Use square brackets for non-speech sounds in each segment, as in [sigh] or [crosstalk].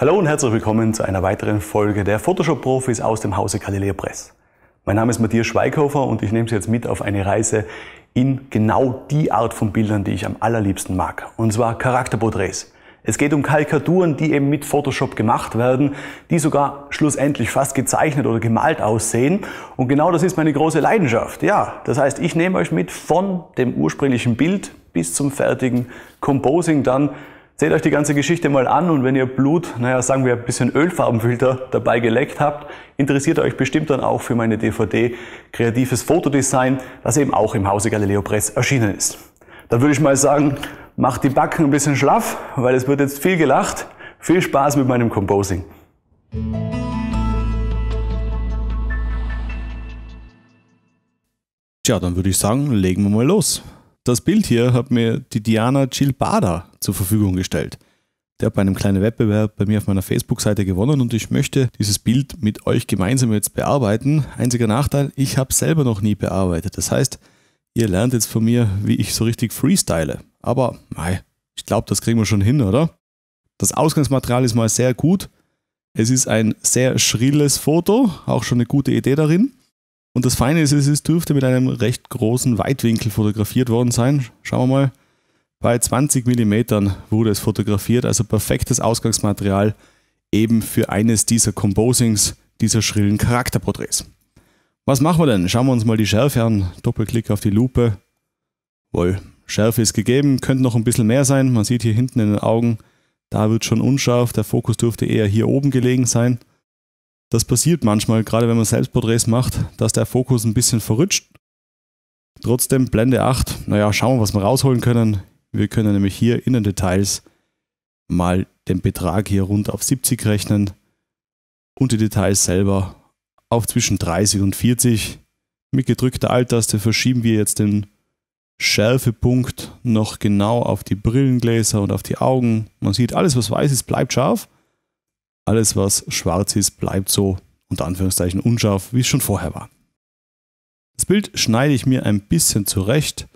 Hallo und herzlich willkommen zu einer weiteren Folge der Photoshop-Profis aus dem Hause Galileo Press. Mein Name ist Matthias Schweighofer und ich nehme Sie jetzt mit auf eine Reise in genau die Art von Bildern, die ich am allerliebsten mag. Und zwar Charakterporträts. Es geht um Karikaturen, die eben mit Photoshop gemacht werden, die sogar schlussendlich fast gezeichnet oder gemalt aussehen. Und genau das ist meine große Leidenschaft. Ja, das heißt, ich nehme euch mit von dem ursprünglichen Bild bis zum fertigen Composing dann Seht euch die ganze Geschichte mal an und wenn ihr Blut, naja, sagen wir ein bisschen Ölfarbenfilter dabei geleckt habt, interessiert euch bestimmt dann auch für meine DVD Kreatives Fotodesign, das eben auch im Hause Galileo Press erschienen ist. Da würde ich mal sagen, macht die Backen ein bisschen schlaff, weil es wird jetzt viel gelacht. Viel Spaß mit meinem Composing. Tja, dann würde ich sagen, legen wir mal los. Das Bild hier hat mir die Diana Gilbada zur Verfügung gestellt. Der hat bei einem kleinen Wettbewerb bei mir auf meiner Facebook-Seite gewonnen und ich möchte dieses Bild mit euch gemeinsam jetzt bearbeiten. Einziger Nachteil, ich habe es selber noch nie bearbeitet. Das heißt, ihr lernt jetzt von mir, wie ich so richtig freestyle. Aber mei, ich glaube, das kriegen wir schon hin, oder? Das Ausgangsmaterial ist mal sehr gut. Es ist ein sehr schrilles Foto, auch schon eine gute Idee darin. Und das Feine ist, es dürfte mit einem recht großen Weitwinkel fotografiert worden sein. Schauen wir mal. Bei 20 mm wurde es fotografiert, also perfektes Ausgangsmaterial eben für eines dieser Composings, dieser schrillen Charakterporträts. Was machen wir denn? Schauen wir uns mal die Schärfe an. Doppelklick auf die Lupe. Wohl, Schärfe ist gegeben, könnte noch ein bisschen mehr sein. Man sieht hier hinten in den Augen, da wird schon unscharf. Der Fokus dürfte eher hier oben gelegen sein. Das passiert manchmal, gerade wenn man Selbstporträts macht, dass der Fokus ein bisschen verrutscht. Trotzdem Blende 8. Naja, schauen wir, was wir rausholen können. Wir können nämlich hier in den Details mal den Betrag hier rund auf 70 rechnen und die Details selber auf zwischen 30 und 40. Mit gedrückter Alt-Taste verschieben wir jetzt den Schärfepunkt noch genau auf die Brillengläser und auf die Augen. Man sieht, alles was weiß ist, bleibt scharf. Alles was schwarz ist, bleibt so unter Anführungszeichen unscharf, wie es schon vorher war. Das Bild schneide ich mir ein bisschen zurecht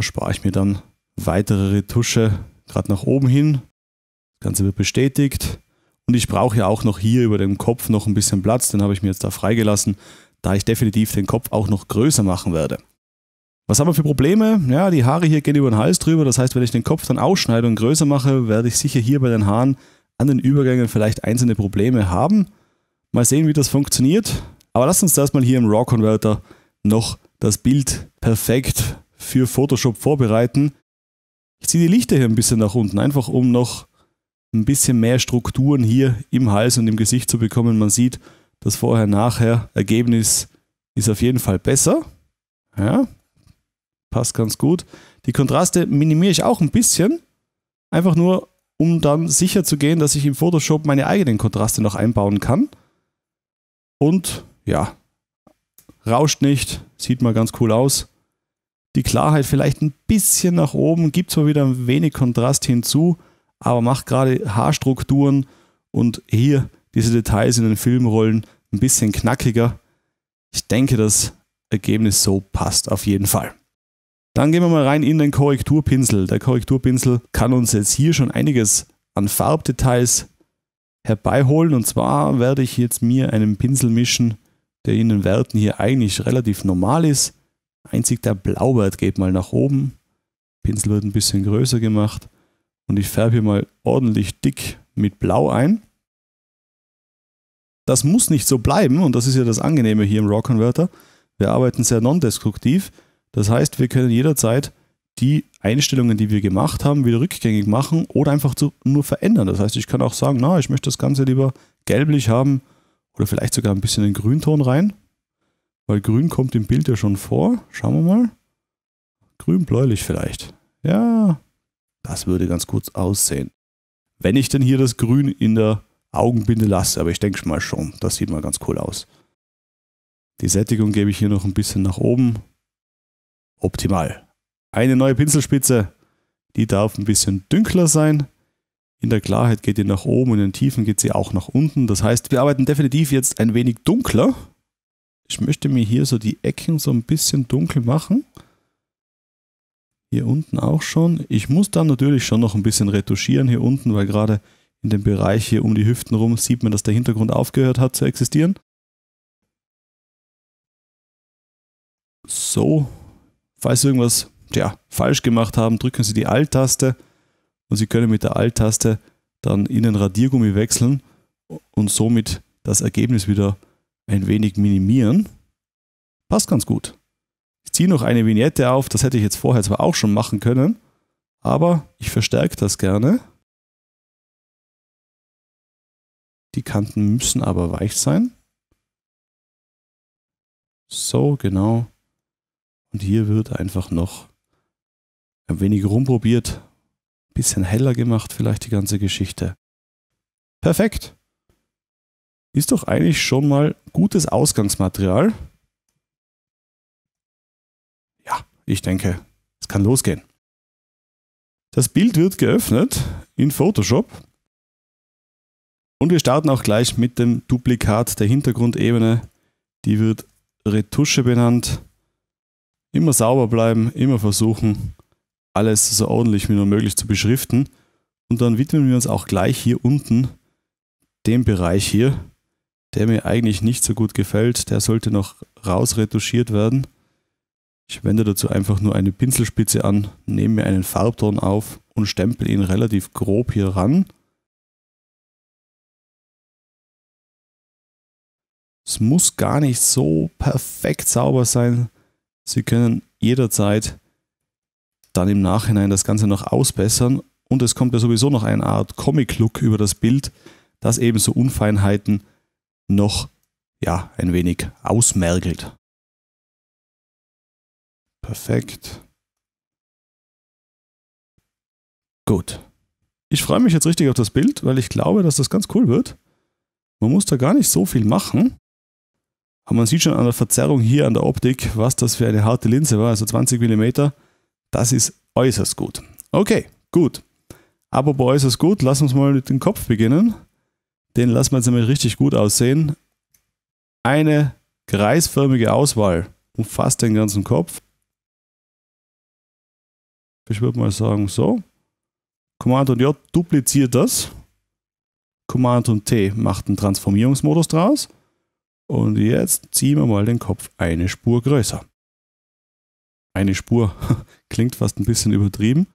erspare ich mir dann weitere Retusche gerade nach oben hin. Das Ganze wird bestätigt. Und ich brauche ja auch noch hier über dem Kopf noch ein bisschen Platz, den habe ich mir jetzt da freigelassen, da ich definitiv den Kopf auch noch größer machen werde. Was haben wir für Probleme? Ja, die Haare hier gehen über den Hals drüber, das heißt, wenn ich den Kopf dann ausschneide und größer mache, werde ich sicher hier bei den Haaren an den Übergängen vielleicht einzelne Probleme haben. Mal sehen, wie das funktioniert. Aber lasst uns erstmal hier im Raw Converter noch das Bild perfekt für Photoshop vorbereiten. Ich ziehe die Lichter hier ein bisschen nach unten, einfach um noch ein bisschen mehr Strukturen hier im Hals und im Gesicht zu bekommen. Man sieht, das Vorher-Nachher-Ergebnis ist auf jeden Fall besser. Ja, passt ganz gut. Die Kontraste minimiere ich auch ein bisschen, einfach nur, um dann sicher zu gehen, dass ich im Photoshop meine eigenen Kontraste noch einbauen kann. Und ja, rauscht nicht, sieht mal ganz cool aus die Klarheit vielleicht ein bisschen nach oben, gibt zwar wieder ein wenig Kontrast hinzu, aber macht gerade Haarstrukturen und hier diese Details in den Filmrollen ein bisschen knackiger. Ich denke, das Ergebnis so passt auf jeden Fall. Dann gehen wir mal rein in den Korrekturpinsel. Der Korrekturpinsel kann uns jetzt hier schon einiges an Farbdetails herbeiholen. Und zwar werde ich jetzt mir einen Pinsel mischen, der in den Werten hier eigentlich relativ normal ist. Einzig der Blaubart geht mal nach oben. Pinsel wird ein bisschen größer gemacht. Und ich färbe hier mal ordentlich dick mit Blau ein. Das muss nicht so bleiben und das ist ja das Angenehme hier im Raw Converter. Wir arbeiten sehr non-destruktiv. Das heißt, wir können jederzeit die Einstellungen, die wir gemacht haben, wieder rückgängig machen oder einfach zu, nur verändern. Das heißt, ich kann auch sagen, na, ich möchte das Ganze lieber gelblich haben oder vielleicht sogar ein bisschen den Grünton rein. Weil grün kommt im Bild ja schon vor. Schauen wir mal. Grün-bläulich vielleicht. Ja, das würde ganz kurz aussehen. Wenn ich denn hier das Grün in der Augenbinde lasse, aber ich denke mal schon, das sieht mal ganz cool aus. Die Sättigung gebe ich hier noch ein bisschen nach oben. Optimal. Eine neue Pinselspitze. Die darf ein bisschen dünkler sein. In der Klarheit geht die nach oben, in den Tiefen geht sie auch nach unten. Das heißt, wir arbeiten definitiv jetzt ein wenig dunkler. Ich möchte mir hier so die Ecken so ein bisschen dunkel machen. Hier unten auch schon. Ich muss dann natürlich schon noch ein bisschen retuschieren hier unten, weil gerade in dem Bereich hier um die Hüften rum sieht man, dass der Hintergrund aufgehört hat zu existieren. So, falls Sie irgendwas tja, falsch gemacht haben, drücken Sie die Alt-Taste und Sie können mit der Alt-Taste dann in den Radiergummi wechseln und somit das Ergebnis wieder ein wenig minimieren. Passt ganz gut. Ich ziehe noch eine Vignette auf, das hätte ich jetzt vorher zwar auch schon machen können, aber ich verstärke das gerne. Die Kanten müssen aber weich sein. So, genau. Und hier wird einfach noch ein wenig rumprobiert, ein bisschen heller gemacht, vielleicht die ganze Geschichte. Perfekt. Ist doch eigentlich schon mal gutes Ausgangsmaterial. Ja, ich denke, es kann losgehen. Das Bild wird geöffnet in Photoshop. Und wir starten auch gleich mit dem Duplikat der Hintergrundebene. Die wird Retusche benannt. Immer sauber bleiben, immer versuchen, alles so ordentlich wie nur möglich zu beschriften. Und dann widmen wir uns auch gleich hier unten dem Bereich hier, der mir eigentlich nicht so gut gefällt. Der sollte noch rausretuschiert werden. Ich wende dazu einfach nur eine Pinselspitze an, nehme mir einen Farbton auf und stempel ihn relativ grob hier ran. Es muss gar nicht so perfekt sauber sein. Sie können jederzeit dann im Nachhinein das Ganze noch ausbessern und es kommt ja sowieso noch eine Art Comic-Look über das Bild, das eben so Unfeinheiten noch ja, ein wenig ausmergelt. Perfekt. Gut. Ich freue mich jetzt richtig auf das Bild, weil ich glaube, dass das ganz cool wird. Man muss da gar nicht so viel machen. Aber man sieht schon an der Verzerrung hier an der Optik, was das für eine harte Linse war, also 20 mm. Das ist äußerst gut. Okay, gut. Apropos äußerst gut, lass uns mal mit dem Kopf beginnen. Den lassen wir jetzt nämlich richtig gut aussehen. Eine kreisförmige Auswahl umfasst den ganzen Kopf. Ich würde mal sagen, so. Command und J dupliziert das. Command und T macht einen Transformierungsmodus draus. Und jetzt ziehen wir mal den Kopf eine Spur größer. Eine Spur [laughs] klingt fast ein bisschen übertrieben.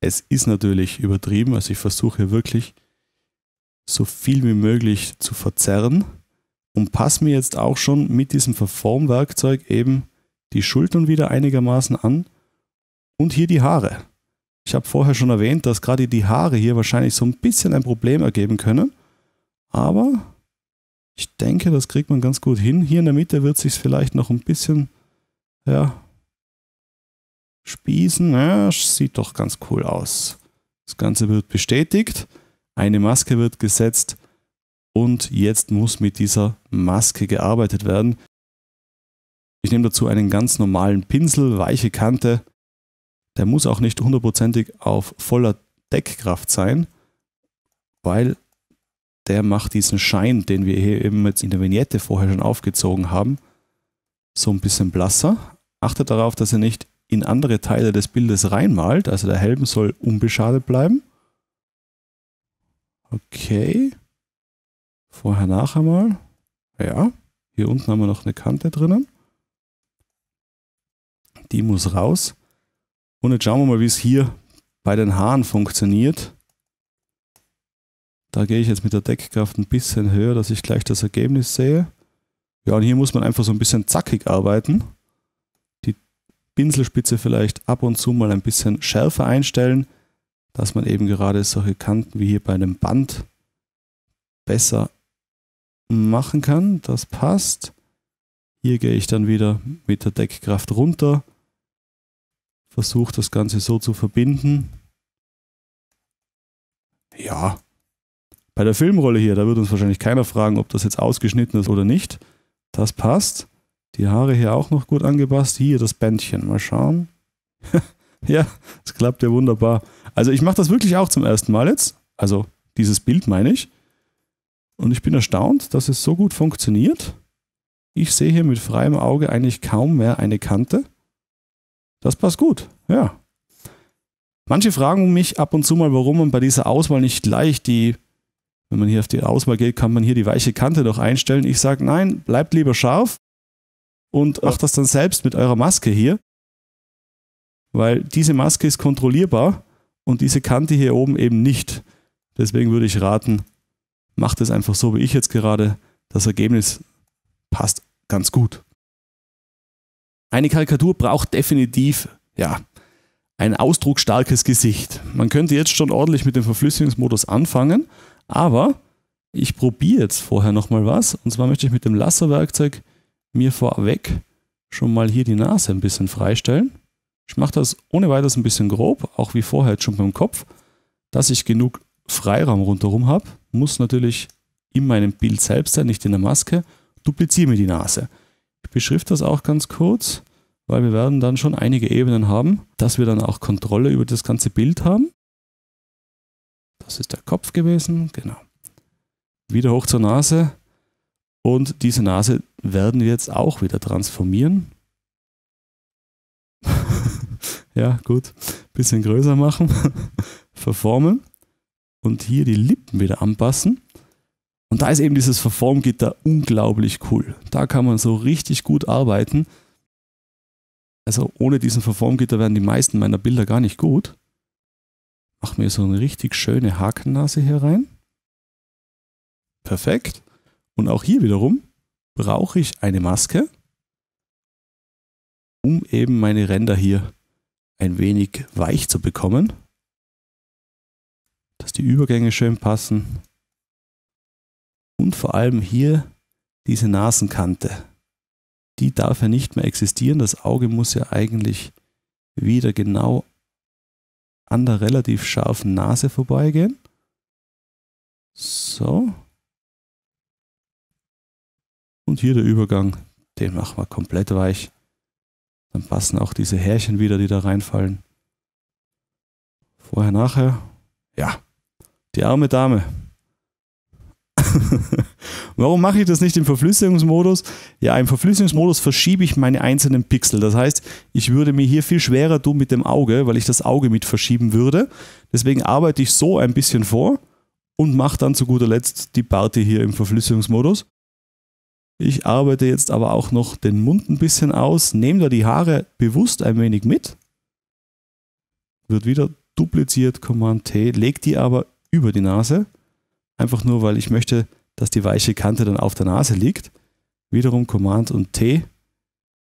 Es ist natürlich übertrieben, also ich versuche wirklich so viel wie möglich zu verzerren und passe mir jetzt auch schon mit diesem Verformwerkzeug eben die Schultern wieder einigermaßen an und hier die Haare. Ich habe vorher schon erwähnt, dass gerade die Haare hier wahrscheinlich so ein bisschen ein Problem ergeben können, aber ich denke, das kriegt man ganz gut hin. Hier in der Mitte wird sich vielleicht noch ein bisschen ja, spießen. Ja, sieht doch ganz cool aus. Das Ganze wird bestätigt. Eine Maske wird gesetzt und jetzt muss mit dieser Maske gearbeitet werden. Ich nehme dazu einen ganz normalen Pinsel, weiche Kante. Der muss auch nicht hundertprozentig auf voller Deckkraft sein, weil der macht diesen Schein, den wir hier eben jetzt in der Vignette vorher schon aufgezogen haben, so ein bisschen blasser. Achtet darauf, dass er nicht in andere Teile des Bildes reinmalt, also der Helm soll unbeschadet bleiben. Okay. Vorher, nachher mal. Ja, hier unten haben wir noch eine Kante drinnen. Die muss raus. Und jetzt schauen wir mal, wie es hier bei den Haaren funktioniert. Da gehe ich jetzt mit der Deckkraft ein bisschen höher, dass ich gleich das Ergebnis sehe. Ja, und hier muss man einfach so ein bisschen zackig arbeiten. Die Pinselspitze vielleicht ab und zu mal ein bisschen schärfer einstellen dass man eben gerade solche Kanten wie hier bei einem Band besser machen kann. Das passt. Hier gehe ich dann wieder mit der Deckkraft runter, versuche das Ganze so zu verbinden. Ja, bei der Filmrolle hier, da wird uns wahrscheinlich keiner fragen, ob das jetzt ausgeschnitten ist oder nicht. Das passt. Die Haare hier auch noch gut angepasst. Hier das Bändchen, mal schauen. [laughs] Ja, es klappt ja wunderbar. Also ich mache das wirklich auch zum ersten Mal jetzt. Also dieses Bild meine ich. Und ich bin erstaunt, dass es so gut funktioniert. Ich sehe hier mit freiem Auge eigentlich kaum mehr eine Kante. Das passt gut, ja. Manche fragen mich ab und zu mal, warum man bei dieser Auswahl nicht gleich die, wenn man hier auf die Auswahl geht, kann man hier die weiche Kante noch einstellen. Ich sage, nein, bleibt lieber scharf und macht das dann selbst mit eurer Maske hier weil diese Maske ist kontrollierbar und diese Kante hier oben eben nicht. Deswegen würde ich raten, macht es einfach so wie ich jetzt gerade. Das Ergebnis passt ganz gut. Eine Karikatur braucht definitiv, ja, ein ausdrucksstarkes Gesicht. Man könnte jetzt schon ordentlich mit dem Verflüssigungsmodus anfangen, aber ich probiere jetzt vorher nochmal was. Und zwar möchte ich mit dem Lasserwerkzeug mir vorweg schon mal hier die Nase ein bisschen freistellen. Ich mache das ohne weiteres ein bisschen grob, auch wie vorher jetzt schon beim Kopf, dass ich genug Freiraum rundherum habe. Muss natürlich in meinem Bild selbst sein, nicht in der Maske. Dupliziere mir die Nase. Ich beschrifte das auch ganz kurz, weil wir werden dann schon einige Ebenen haben, dass wir dann auch Kontrolle über das ganze Bild haben. Das ist der Kopf gewesen, genau. Wieder hoch zur Nase. Und diese Nase werden wir jetzt auch wieder transformieren. Ja, gut. Bisschen größer machen, [laughs] verformen und hier die Lippen wieder anpassen. Und da ist eben dieses Verformgitter unglaublich cool. Da kann man so richtig gut arbeiten. Also ohne diesen Verformgitter wären die meisten meiner Bilder gar nicht gut. Mach mir so eine richtig schöne Hakennase hier rein. Perfekt. Und auch hier wiederum brauche ich eine Maske, um eben meine Ränder hier zu ein wenig weich zu bekommen, dass die Übergänge schön passen und vor allem hier diese Nasenkante. Die darf ja nicht mehr existieren. Das Auge muss ja eigentlich wieder genau an der relativ scharfen Nase vorbeigehen. So. Und hier der Übergang, den machen wir komplett weich dann passen auch diese Härchen wieder, die da reinfallen. Vorher, nachher. Ja, die arme Dame. [laughs] Warum mache ich das nicht im Verflüssigungsmodus? Ja, im Verflüssigungsmodus verschiebe ich meine einzelnen Pixel. Das heißt, ich würde mir hier viel schwerer tun mit dem Auge, weil ich das Auge mit verschieben würde. Deswegen arbeite ich so ein bisschen vor und mache dann zu guter Letzt die Party hier im Verflüssigungsmodus. Ich arbeite jetzt aber auch noch den Mund ein bisschen aus, nehme da die Haare bewusst ein wenig mit, wird wieder dupliziert, Command T, leg die aber über die Nase, einfach nur, weil ich möchte, dass die weiche Kante dann auf der Nase liegt. Wiederum Command und T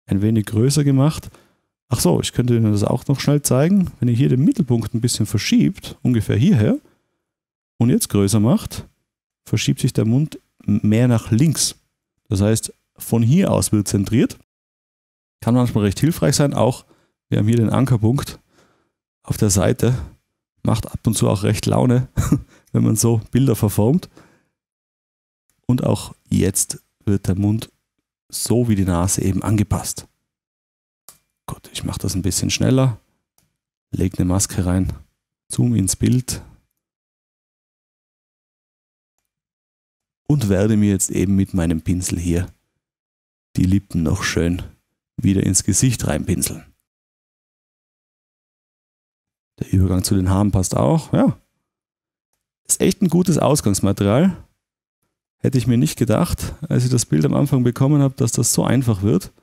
ein wenig größer gemacht. Ach so, ich könnte Ihnen das auch noch schnell zeigen. Wenn ihr hier den Mittelpunkt ein bisschen verschiebt, ungefähr hierher, und jetzt größer macht, verschiebt sich der Mund mehr nach links. Das heißt, von hier aus wird zentriert. Kann manchmal recht hilfreich sein. Auch wir haben hier den Ankerpunkt auf der Seite. Macht ab und zu auch recht Laune, [laughs] wenn man so Bilder verformt. Und auch jetzt wird der Mund so wie die Nase eben angepasst. Gut, ich mache das ein bisschen schneller. Leg eine Maske rein. Zoom ins Bild. und werde mir jetzt eben mit meinem Pinsel hier die Lippen noch schön wieder ins Gesicht reinpinseln. Der Übergang zu den Haaren passt auch. Ja, ist echt ein gutes Ausgangsmaterial. Hätte ich mir nicht gedacht, als ich das Bild am Anfang bekommen habe, dass das so einfach wird.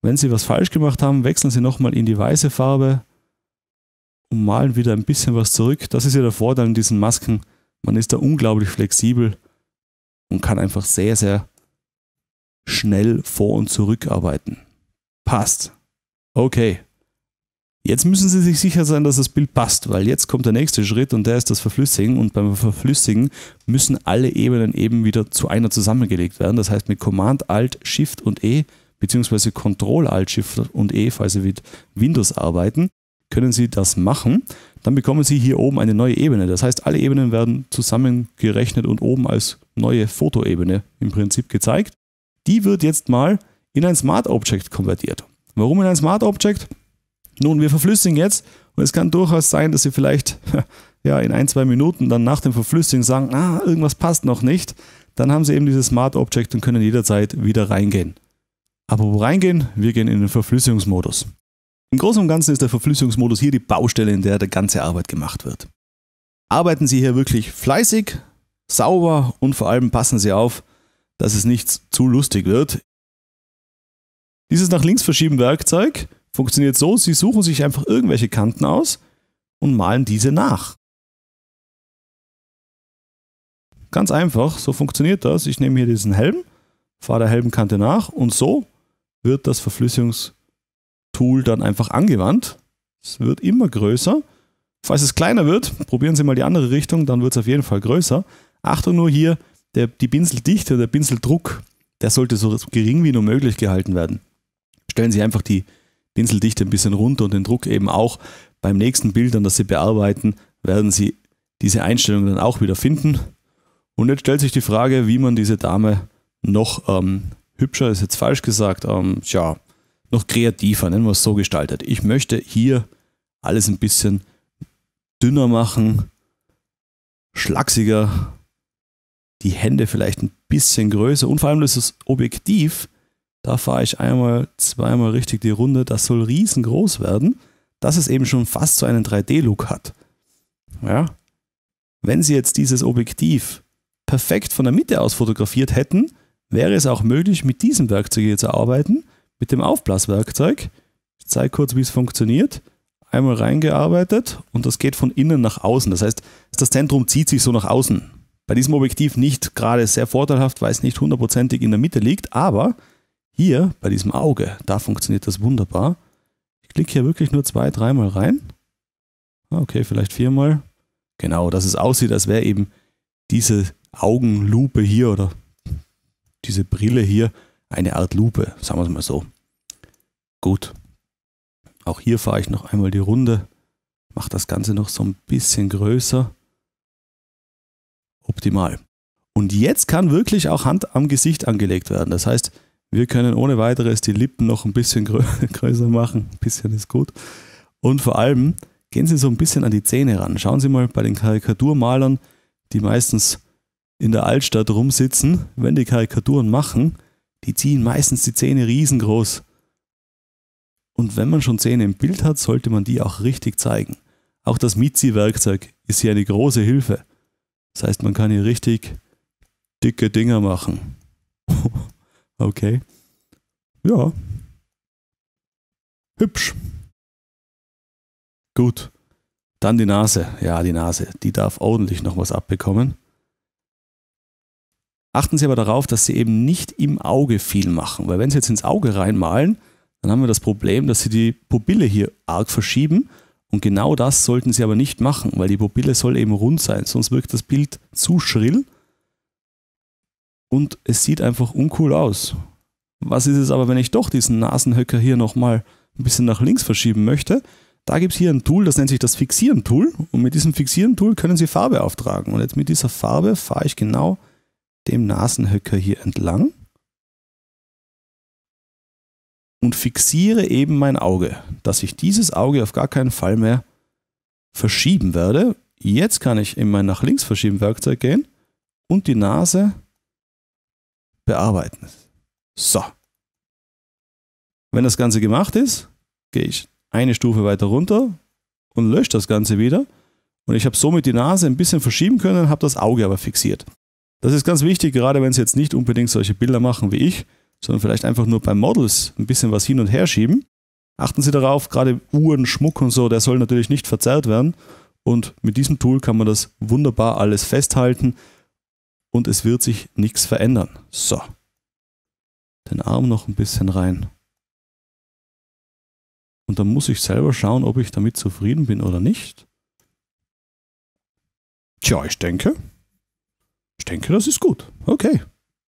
Wenn Sie was falsch gemacht haben, wechseln Sie nochmal in die weiße Farbe und malen wieder ein bisschen was zurück. Das ist ja der Vorteil an diesen Masken man ist da unglaublich flexibel und kann einfach sehr, sehr schnell vor und zurück arbeiten. Passt. Okay. Jetzt müssen Sie sich sicher sein, dass das Bild passt, weil jetzt kommt der nächste Schritt und der ist das Verflüssigen. Und beim Verflüssigen müssen alle Ebenen eben wieder zu einer zusammengelegt werden. Das heißt, mit Command, Alt, Shift und E, beziehungsweise Control, Alt, Shift und E, falls Sie mit Windows arbeiten, können Sie das machen dann bekommen Sie hier oben eine neue Ebene. Das heißt, alle Ebenen werden zusammengerechnet und oben als neue Fotoebene im Prinzip gezeigt. Die wird jetzt mal in ein Smart Object konvertiert. Warum in ein Smart Object? Nun, wir verflüssigen jetzt und es kann durchaus sein, dass Sie vielleicht [laughs] ja, in ein, zwei Minuten dann nach dem Verflüssigen sagen, ah, irgendwas passt noch nicht. Dann haben Sie eben dieses Smart Object und können jederzeit wieder reingehen. Aber wo reingehen? Wir gehen in den Verflüssigungsmodus. Im Großen und Ganzen ist der Verflüssigungsmodus hier die Baustelle, in der der ganze Arbeit gemacht wird. Arbeiten Sie hier wirklich fleißig, sauber und vor allem passen Sie auf, dass es nicht zu lustig wird. Dieses nach links verschieben Werkzeug funktioniert so, Sie suchen sich einfach irgendwelche Kanten aus und malen diese nach. Ganz einfach, so funktioniert das. Ich nehme hier diesen Helm, fahre der Helmkante nach und so wird das Verflüssigungsmodus Tool dann einfach angewandt. Es wird immer größer. Falls es kleiner wird, probieren Sie mal die andere Richtung, dann wird es auf jeden Fall größer. Achtung nur hier, der, die Pinseldichte, der Pinseldruck, der sollte so gering wie nur möglich gehalten werden. Stellen Sie einfach die Pinseldichte ein bisschen runter und den Druck eben auch. Beim nächsten Bild, an das Sie bearbeiten, werden Sie diese Einstellung dann auch wieder finden. Und jetzt stellt sich die Frage, wie man diese Dame noch ähm, hübscher, ist jetzt falsch gesagt, ähm, tja, noch kreativer, nennen wir es so gestaltet. Ich möchte hier alles ein bisschen dünner machen, schlachsiger, die Hände vielleicht ein bisschen größer und vor allem das ist Objektiv. Da fahre ich einmal, zweimal richtig die Runde. Das soll riesengroß werden, dass es eben schon fast so einen 3D-Look hat. Ja. Wenn Sie jetzt dieses Objektiv perfekt von der Mitte aus fotografiert hätten, wäre es auch möglich, mit diesem Werkzeug hier zu arbeiten mit dem Aufblaswerkzeug. Ich zeige kurz, wie es funktioniert. Einmal reingearbeitet und das geht von innen nach außen. Das heißt, das Zentrum zieht sich so nach außen. Bei diesem Objektiv nicht gerade sehr vorteilhaft, weil es nicht hundertprozentig in der Mitte liegt, aber hier bei diesem Auge, da funktioniert das wunderbar. Ich klicke hier wirklich nur zwei, dreimal rein. Ah, okay, vielleicht viermal. Genau, dass es aussieht, als wäre eben diese Augenlupe hier oder diese Brille hier eine Art Lupe, sagen wir es mal so. Gut. Auch hier fahre ich noch einmal die Runde, mache das Ganze noch so ein bisschen größer. Optimal. Und jetzt kann wirklich auch Hand am Gesicht angelegt werden. Das heißt, wir können ohne weiteres die Lippen noch ein bisschen grö [laughs] größer machen. Ein bisschen ist gut. Und vor allem gehen Sie so ein bisschen an die Zähne ran. Schauen Sie mal bei den Karikaturmalern, die meistens in der Altstadt rumsitzen, wenn die Karikaturen machen, die ziehen meistens die Zähne riesengroß. Und wenn man schon Zähne im Bild hat, sollte man die auch richtig zeigen. Auch das Mizi-Werkzeug ist hier eine große Hilfe. Das heißt, man kann hier richtig dicke Dinger machen. [laughs] okay. Ja. Hübsch. Gut. Dann die Nase. Ja, die Nase. Die darf ordentlich noch was abbekommen. Achten Sie aber darauf, dass Sie eben nicht im Auge viel machen, weil wenn Sie jetzt ins Auge reinmalen, dann haben wir das Problem, dass Sie die Pupille hier arg verschieben und genau das sollten Sie aber nicht machen, weil die Pupille soll eben rund sein, sonst wirkt das Bild zu schrill und es sieht einfach uncool aus. Was ist es aber, wenn ich doch diesen Nasenhöcker hier nochmal ein bisschen nach links verschieben möchte? Da gibt es hier ein Tool, das nennt sich das Fixieren-Tool und mit diesem Fixieren-Tool können Sie Farbe auftragen und jetzt mit dieser Farbe fahre ich genau dem Nasenhöcker hier entlang und fixiere eben mein Auge, dass ich dieses Auge auf gar keinen Fall mehr verschieben werde. Jetzt kann ich in mein nach links verschieben Werkzeug gehen und die Nase bearbeiten. So. Wenn das Ganze gemacht ist, gehe ich eine Stufe weiter runter und lösche das Ganze wieder. Und ich habe somit die Nase ein bisschen verschieben können, habe das Auge aber fixiert. Das ist ganz wichtig, gerade wenn Sie jetzt nicht unbedingt solche Bilder machen wie ich, sondern vielleicht einfach nur bei Models ein bisschen was hin und her schieben. Achten Sie darauf, gerade Uhren, Schmuck und so, der soll natürlich nicht verzerrt werden. Und mit diesem Tool kann man das wunderbar alles festhalten und es wird sich nichts verändern. So, den Arm noch ein bisschen rein. Und dann muss ich selber schauen, ob ich damit zufrieden bin oder nicht. Tja, ich denke, ich denke, das ist gut. Okay.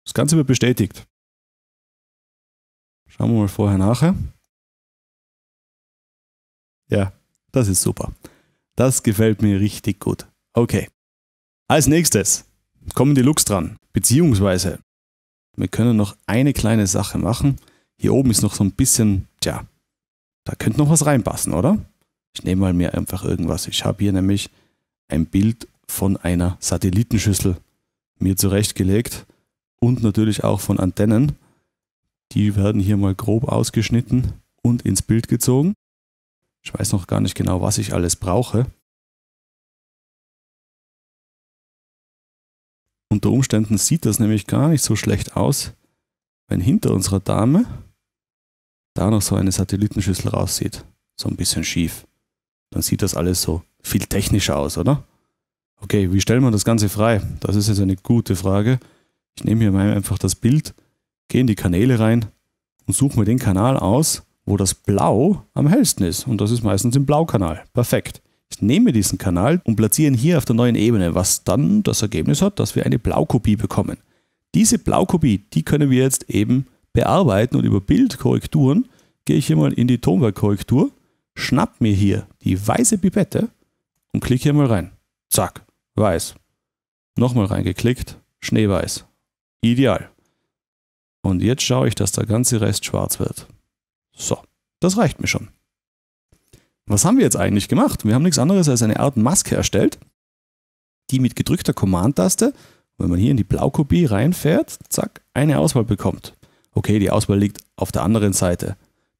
Das Ganze wird bestätigt. Schauen wir mal vorher nachher. Ja, das ist super. Das gefällt mir richtig gut. Okay. Als nächstes kommen die Looks dran. Beziehungsweise, wir können noch eine kleine Sache machen. Hier oben ist noch so ein bisschen, tja, da könnte noch was reinpassen, oder? Ich nehme mal mir einfach irgendwas. Ich habe hier nämlich ein Bild von einer Satellitenschüssel mir zurechtgelegt und natürlich auch von Antennen. Die werden hier mal grob ausgeschnitten und ins Bild gezogen. Ich weiß noch gar nicht genau, was ich alles brauche. Unter Umständen sieht das nämlich gar nicht so schlecht aus, wenn hinter unserer Dame da noch so eine Satellitenschüssel raussieht. So ein bisschen schief. Dann sieht das alles so viel technischer aus, oder? Okay, wie stellen wir das Ganze frei? Das ist jetzt eine gute Frage. Ich nehme hier mal einfach das Bild, gehe in die Kanäle rein und suche mir den Kanal aus, wo das Blau am hellsten ist. Und das ist meistens im Blaukanal. Perfekt. Ich nehme diesen Kanal und platziere ihn hier auf der neuen Ebene, was dann das Ergebnis hat, dass wir eine Blaukopie bekommen. Diese Blaukopie, die können wir jetzt eben bearbeiten und über Bildkorrekturen gehe ich hier mal in die Tonwerkkorrektur, schnapp mir hier die weiße Pipette und klicke hier mal rein. Zack weiß. Nochmal reingeklickt, schneeweiß. Ideal. Und jetzt schaue ich, dass der ganze Rest schwarz wird. So, das reicht mir schon. Was haben wir jetzt eigentlich gemacht? Wir haben nichts anderes als eine Art Maske erstellt, die mit gedrückter Command-Taste, wenn man hier in die Blaukopie reinfährt, zack, eine Auswahl bekommt. Okay, die Auswahl liegt auf der anderen Seite.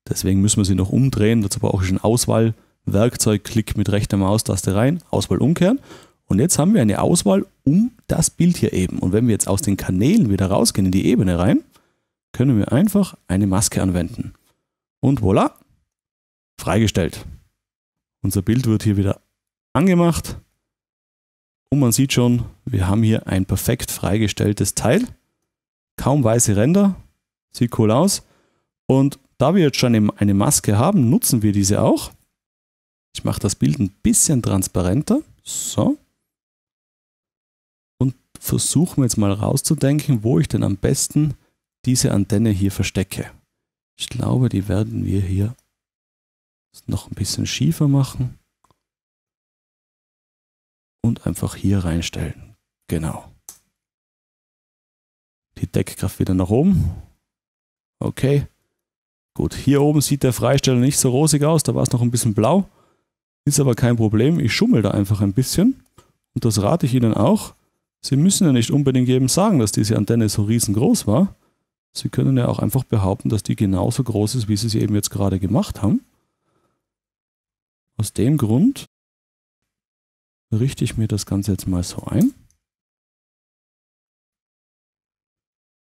Deswegen müssen wir sie noch umdrehen. Dazu brauche ich ein Auswahlwerkzeug. Klick mit rechter Maustaste rein, Auswahl umkehren und jetzt haben wir eine Auswahl um das Bild hier eben. Und wenn wir jetzt aus den Kanälen wieder rausgehen in die Ebene rein, können wir einfach eine Maske anwenden. Und voilà, freigestellt. Unser Bild wird hier wieder angemacht. Und man sieht schon, wir haben hier ein perfekt freigestelltes Teil. Kaum weiße Ränder. Sieht cool aus. Und da wir jetzt schon eine Maske haben, nutzen wir diese auch. Ich mache das Bild ein bisschen transparenter. So versuche mir jetzt mal rauszudenken, wo ich denn am besten diese Antenne hier verstecke. Ich glaube, die werden wir hier noch ein bisschen schiefer machen und einfach hier reinstellen. Genau. Die Deckkraft wieder nach oben. Okay. Gut, hier oben sieht der Freisteller nicht so rosig aus, da war es noch ein bisschen blau. Ist aber kein Problem, ich schummel da einfach ein bisschen. Und das rate ich Ihnen auch. Sie müssen ja nicht unbedingt jedem sagen, dass diese Antenne so riesengroß war. Sie können ja auch einfach behaupten, dass die genauso groß ist, wie Sie sie eben jetzt gerade gemacht haben. Aus dem Grund richte ich mir das Ganze jetzt mal so ein.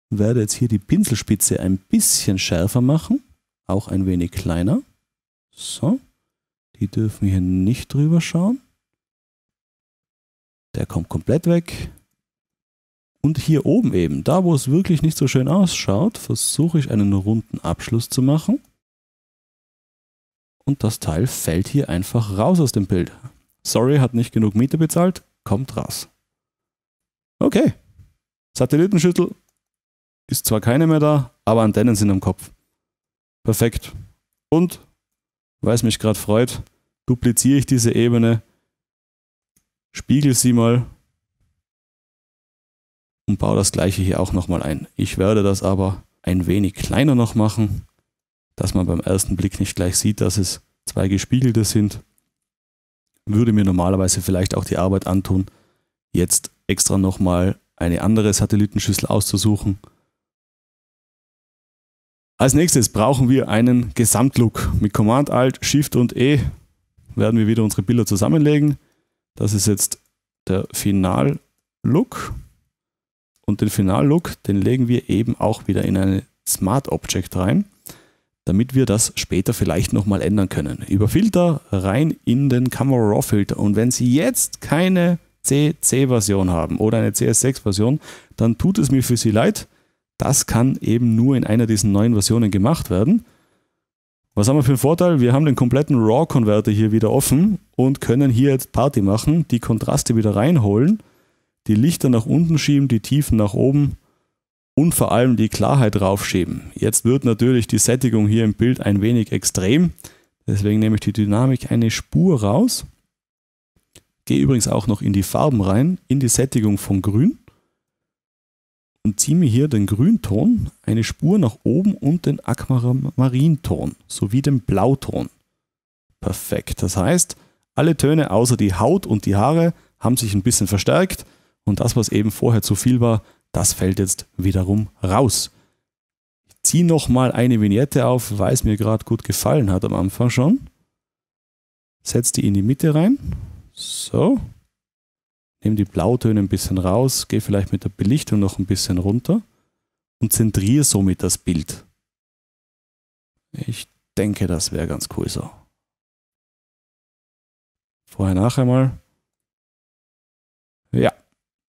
Werde jetzt hier die Pinselspitze ein bisschen schärfer machen, auch ein wenig kleiner. So, die dürfen hier nicht drüber schauen. Der kommt komplett weg. Und hier oben eben, da wo es wirklich nicht so schön ausschaut, versuche ich einen runden Abschluss zu machen. Und das Teil fällt hier einfach raus aus dem Bild. Sorry, hat nicht genug Miete bezahlt, kommt raus. Okay. Satellitenschüttel ist zwar keine mehr da, aber Antennen sind am Kopf. Perfekt. Und, weil es mich gerade freut, dupliziere ich diese Ebene, spiegel sie mal und baue das gleiche hier auch nochmal ein. Ich werde das aber ein wenig kleiner noch machen, dass man beim ersten Blick nicht gleich sieht, dass es zwei gespiegelte sind. Würde mir normalerweise vielleicht auch die Arbeit antun, jetzt extra nochmal eine andere Satellitenschüssel auszusuchen. Als nächstes brauchen wir einen Gesamtlook. Mit Command Alt, Shift und E werden wir wieder unsere Bilder zusammenlegen. Das ist jetzt der Final-Look. Und den Final-Look, den legen wir eben auch wieder in ein Smart Object rein, damit wir das später vielleicht nochmal ändern können. Über Filter rein in den Camera Raw Filter. Und wenn Sie jetzt keine CC-Version haben oder eine CS6-Version, dann tut es mir für Sie leid. Das kann eben nur in einer dieser neuen Versionen gemacht werden. Was haben wir für einen Vorteil? Wir haben den kompletten RAW-Converter hier wieder offen und können hier jetzt Party machen, die Kontraste wieder reinholen die Lichter nach unten schieben, die Tiefen nach oben und vor allem die Klarheit raufschieben. Jetzt wird natürlich die Sättigung hier im Bild ein wenig extrem, deswegen nehme ich die Dynamik eine Spur raus. Gehe übrigens auch noch in die Farben rein, in die Sättigung von Grün und ziehe mir hier den Grünton, eine Spur nach oben und den Aquamarinton sowie den Blauton. Perfekt. Das heißt, alle Töne außer die Haut und die Haare haben sich ein bisschen verstärkt. Und das, was eben vorher zu viel war, das fällt jetzt wiederum raus. Ich ziehe nochmal eine Vignette auf, weil es mir gerade gut gefallen hat am Anfang schon. Setze die in die Mitte rein. So. Nehme die Blautöne ein bisschen raus, gehe vielleicht mit der Belichtung noch ein bisschen runter und zentriere somit das Bild. Ich denke, das wäre ganz cool so. Vorher, nachher mal. Ja,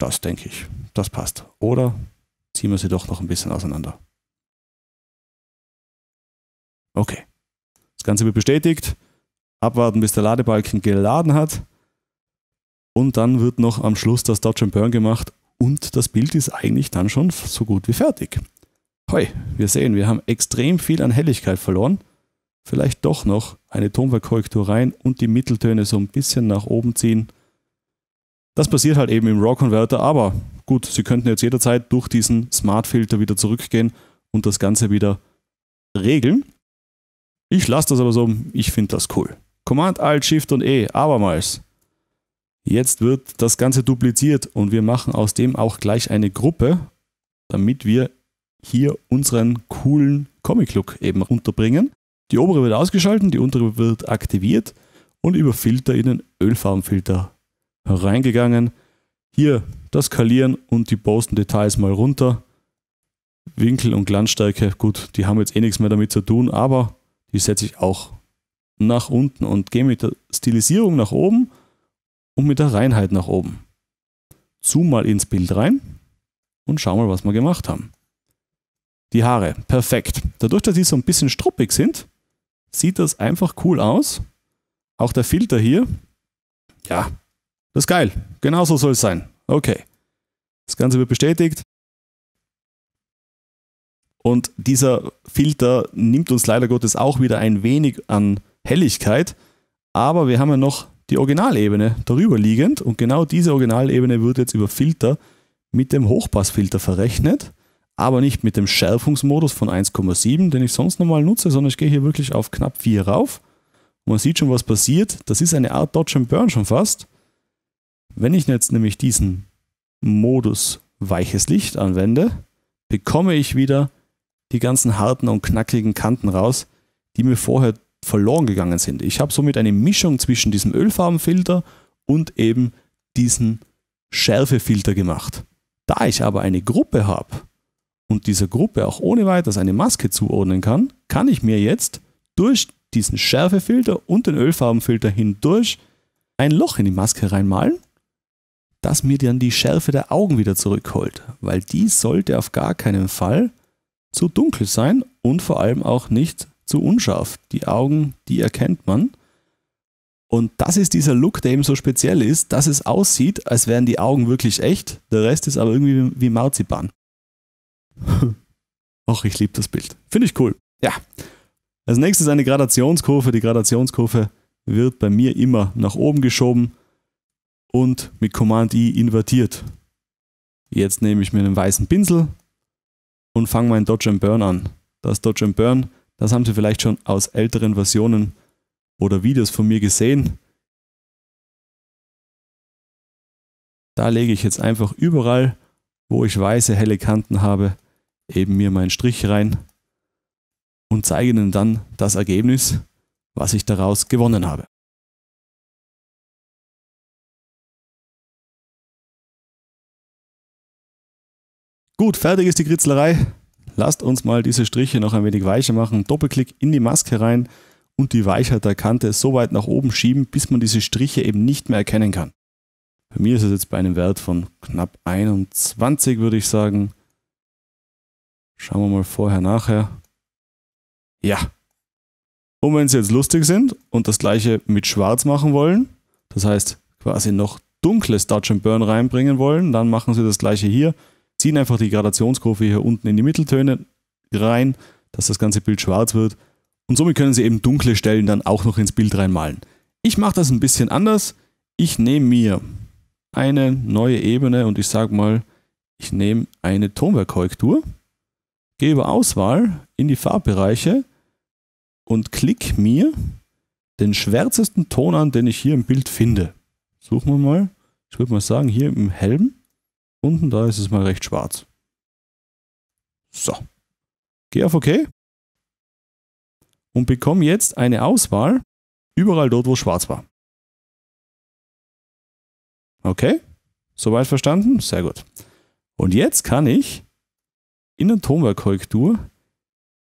das denke ich. Das passt. Oder ziehen wir sie doch noch ein bisschen auseinander. Okay. Das Ganze wird bestätigt. Abwarten, bis der Ladebalken geladen hat. Und dann wird noch am Schluss das Dodge and Burn gemacht. Und das Bild ist eigentlich dann schon so gut wie fertig. Hoi, wir sehen, wir haben extrem viel an Helligkeit verloren. Vielleicht doch noch eine Tonwerkkorrektur rein und die Mitteltöne so ein bisschen nach oben ziehen. Das passiert halt eben im RAW-Converter, aber gut, Sie könnten jetzt jederzeit durch diesen Smart-Filter wieder zurückgehen und das Ganze wieder regeln. Ich lasse das aber so, ich finde das cool. Command Alt Shift und E, abermals. Jetzt wird das Ganze dupliziert und wir machen aus dem auch gleich eine Gruppe, damit wir hier unseren coolen Comic-Look eben runterbringen. Die obere wird ausgeschaltet, die untere wird aktiviert und über Filter in den Ölfarbenfilter reingegangen. Hier das Skalieren und die Posten-Details mal runter. Winkel und Glanzstärke, gut, die haben jetzt eh nichts mehr damit zu tun, aber die setze ich auch nach unten und gehe mit der Stilisierung nach oben und mit der Reinheit nach oben. Zoom mal ins Bild rein und schau mal, was wir gemacht haben. Die Haare, perfekt. Dadurch, dass die so ein bisschen struppig sind, sieht das einfach cool aus. Auch der Filter hier, ja, das ist geil. Genauso soll es sein. Okay. Das Ganze wird bestätigt. Und dieser Filter nimmt uns leider Gottes auch wieder ein wenig an Helligkeit. Aber wir haben ja noch die Originalebene darüber liegend. Und genau diese Originalebene wird jetzt über Filter mit dem Hochpassfilter verrechnet. Aber nicht mit dem Schärfungsmodus von 1,7, den ich sonst normal nutze, sondern ich gehe hier wirklich auf knapp 4 rauf. Und man sieht schon, was passiert. Das ist eine Art Dodge and Burn schon fast. Wenn ich jetzt nämlich diesen Modus weiches Licht anwende, bekomme ich wieder die ganzen harten und knackigen Kanten raus, die mir vorher verloren gegangen sind. Ich habe somit eine Mischung zwischen diesem Ölfarbenfilter und eben diesem Schärfefilter gemacht. Da ich aber eine Gruppe habe und dieser Gruppe auch ohne weiteres eine Maske zuordnen kann, kann ich mir jetzt durch diesen Schärfefilter und den Ölfarbenfilter hindurch ein Loch in die Maske reinmalen das mir dann die Schärfe der Augen wieder zurückholt, weil die sollte auf gar keinen Fall zu dunkel sein und vor allem auch nicht zu unscharf. Die Augen, die erkennt man. Und das ist dieser Look, der eben so speziell ist, dass es aussieht, als wären die Augen wirklich echt, der Rest ist aber irgendwie wie Marzipan. Ach, [laughs] ich liebe das Bild. Finde ich cool. Ja. Als nächstes eine Gradationskurve. Die Gradationskurve wird bei mir immer nach oben geschoben und mit Command I invertiert. Jetzt nehme ich mir einen weißen Pinsel und fange mein Dodge and Burn an. Das Dodge and Burn, das haben Sie vielleicht schon aus älteren Versionen oder Videos von mir gesehen. Da lege ich jetzt einfach überall, wo ich weiße helle Kanten habe, eben mir meinen Strich rein und zeige Ihnen dann das Ergebnis, was ich daraus gewonnen habe. Gut, fertig ist die Kritzlerei. Lasst uns mal diese Striche noch ein wenig weicher machen. Doppelklick in die Maske rein und die Weichheit der Kante so weit nach oben schieben, bis man diese Striche eben nicht mehr erkennen kann. Bei mir ist es jetzt bei einem Wert von knapp 21, würde ich sagen. Schauen wir mal vorher, nachher. Ja. Und wenn Sie jetzt lustig sind und das gleiche mit Schwarz machen wollen, das heißt quasi noch dunkles Dutch and Burn reinbringen wollen, dann machen Sie das gleiche hier ziehen einfach die Gradationskurve hier unten in die Mitteltöne rein, dass das ganze Bild schwarz wird. Und somit können Sie eben dunkle Stellen dann auch noch ins Bild reinmalen. Ich mache das ein bisschen anders. Ich nehme mir eine neue Ebene und ich sage mal, ich nehme eine Tonwerkkorrektur, gehe über Auswahl in die Farbbereiche und klicke mir den schwärzesten Ton an, den ich hier im Bild finde. Suchen wir mal. Ich würde mal sagen, hier im Helm. Unten da ist es mal recht schwarz. So. Geh auf OK. Und bekomme jetzt eine Auswahl überall dort, wo es schwarz war. Okay? Soweit verstanden? Sehr gut. Und jetzt kann ich in der Tonwerkkorrektur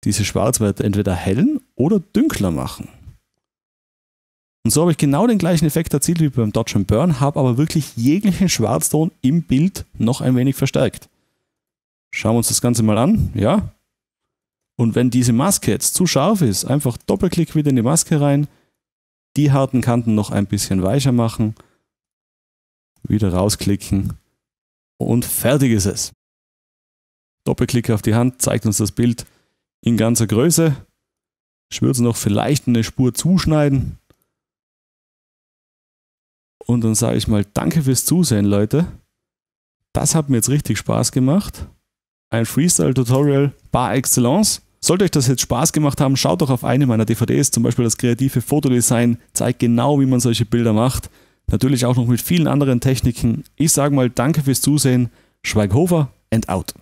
diese Schwarzwerte entweder hellen oder dünkler machen. Und so habe ich genau den gleichen Effekt erzielt wie beim Dodge and Burn, habe aber wirklich jeglichen Schwarzton im Bild noch ein wenig verstärkt. Schauen wir uns das Ganze mal an, ja? Und wenn diese Maske jetzt zu scharf ist, einfach Doppelklick wieder in die Maske rein, die harten Kanten noch ein bisschen weicher machen, wieder rausklicken und fertig ist es. Doppelklick auf die Hand zeigt uns das Bild in ganzer Größe. Ich würde es noch vielleicht eine Spur zuschneiden, und dann sage ich mal, danke fürs Zusehen, Leute. Das hat mir jetzt richtig Spaß gemacht. Ein Freestyle-Tutorial par excellence. Sollte euch das jetzt Spaß gemacht haben, schaut doch auf eine meiner DVDs, zum Beispiel das kreative Fotodesign, zeigt genau, wie man solche Bilder macht. Natürlich auch noch mit vielen anderen Techniken. Ich sage mal, danke fürs Zusehen. Schweighofer and out.